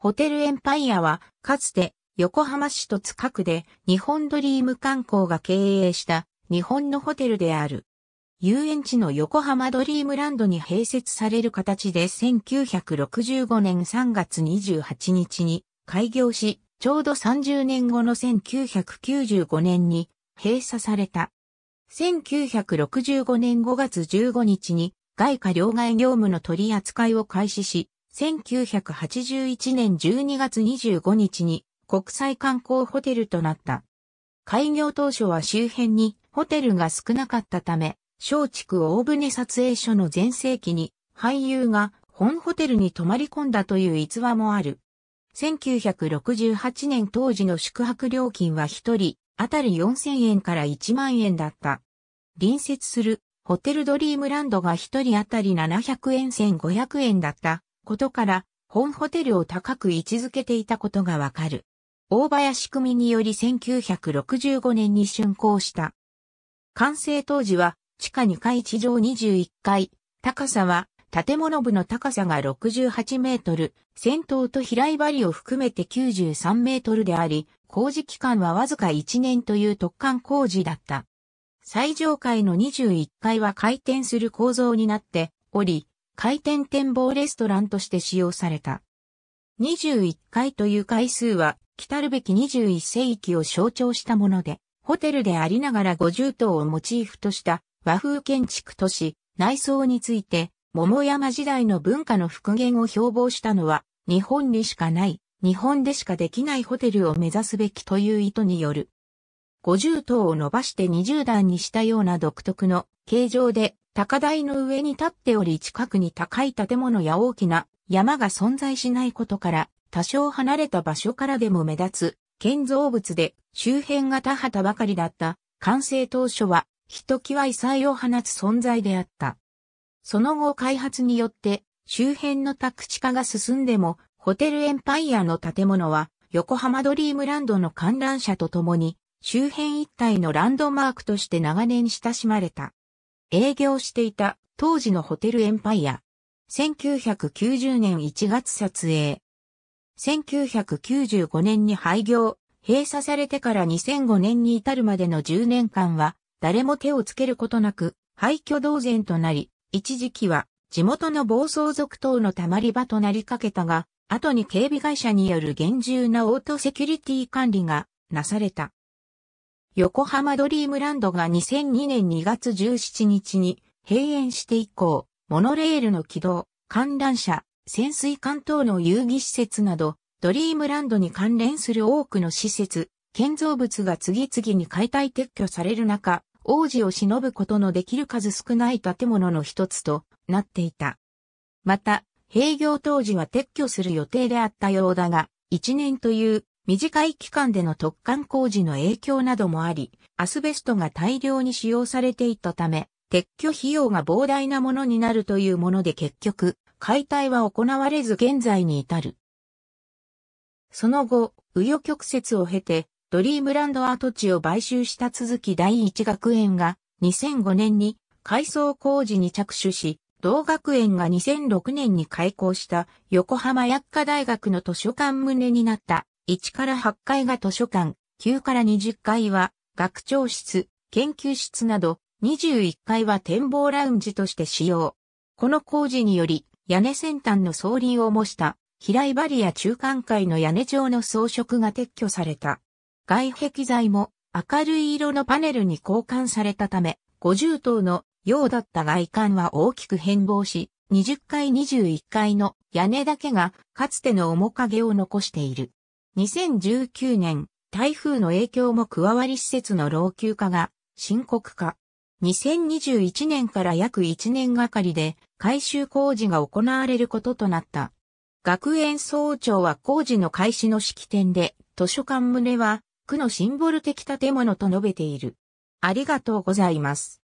ホテルエンパイアは、かつて横浜市と近くで日本ドリーム観光が経営した日本のホテルである。遊園地の横浜ドリームランドに併設される形で1965年3月28日に開業し、ちょうど30年後の1995年に閉鎖された。1965年5月15日に外貨両替業務の取り扱いを開始し、1981年12月25日に国際観光ホテルとなった。開業当初は周辺にホテルが少なかったため、小畜大船撮影所の全盛期に俳優が本ホテルに泊まり込んだという逸話もある。1968年当時の宿泊料金は1人当たり4000円から1万円だった。隣接するホテルドリームランドが1人当たり700円1500円だったことから、本ホテルを高く位置づけていたことがわかる。大林組により1965年に竣工した。完成当時は、地下2階地上21階、高さは、建物部の高さが68メートル、先頭と平井張を含めて93メートルであり、工事期間はわずか1年という特貫工事だった。最上階の21階は回転する構造になっており、回転展望レストランとして使用された。21回という回数は、来るべき21世紀を象徴したもので、ホテルでありながら50棟をモチーフとした和風建築都市、内装について、桃山時代の文化の復元を標榜したのは、日本にしかない、日本でしかできないホテルを目指すべきという意図による。50棟を伸ばして20段にしたような独特の形状で高台の上に立っており近くに高い建物や大きな山が存在しないことから、多少離れた場所からでも目立つ建造物で周辺が田畑ばかりだった完成当初はひときわ異彩を放つ存在であった。その後開発によって周辺の宅地化が進んでもホテルエンパイアの建物は横浜ドリームランドの観覧車とともに周辺一帯のランドマークとして長年親しまれた。営業していた当時のホテルエンパイア。1990年1月撮影。1995年に廃業、閉鎖されてから2005年に至るまでの10年間は、誰も手をつけることなく、廃墟同然となり、一時期は地元の暴走族等の溜まり場となりかけたが、後に警備会社による厳重なオートセキュリティ管理がなされた。横浜ドリームランドが2002年2月17日に閉園して以降、モノレールの軌道、観覧車、潜水艦等の遊戯施設など、ドリームランドに関連する多くの施設、建造物が次々に解体撤去される中、王子を忍ぶことのできる数少ない建物の一つとなっていた。また、閉業当時は撤去する予定であったようだが、1年という短い期間での突貫工事の影響などもあり、アスベストが大量に使用されていたため、撤去費用が膨大なものになるというもので結局、解体は行われず現在に至る。その後、紆余曲折を経て、ドリームランド跡地を買収した続き第一学園が2005年に改装工事に着手し、同学園が2006年に開校した横浜薬科大学の図書館棟になった1から8階が図書館、9から20階は学長室、研究室など、21階は展望ラウンジとして使用。この工事により、屋根先端の総輪を模した平井バリア中間階の屋根状の装飾が撤去された。外壁材も明るい色のパネルに交換されたため、50棟のようだった外観は大きく変貌し、20階21階の屋根だけがかつての面影を残している。2019年、台風の影響も加わり施設の老朽化が深刻化。2021年から約1年がかりで改修工事が行われることとなった。学園総長は工事の開始の式典で、図書館棟は区のシンボル的建物と述べている。ありがとうございます。